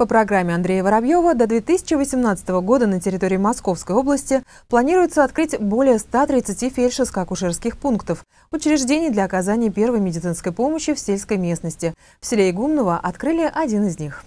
По программе Андрея Воробьева до 2018 года на территории Московской области планируется открыть более 130 фельдшерско-акушерских пунктов, учреждений для оказания первой медицинской помощи в сельской местности. В селе Игумново открыли один из них.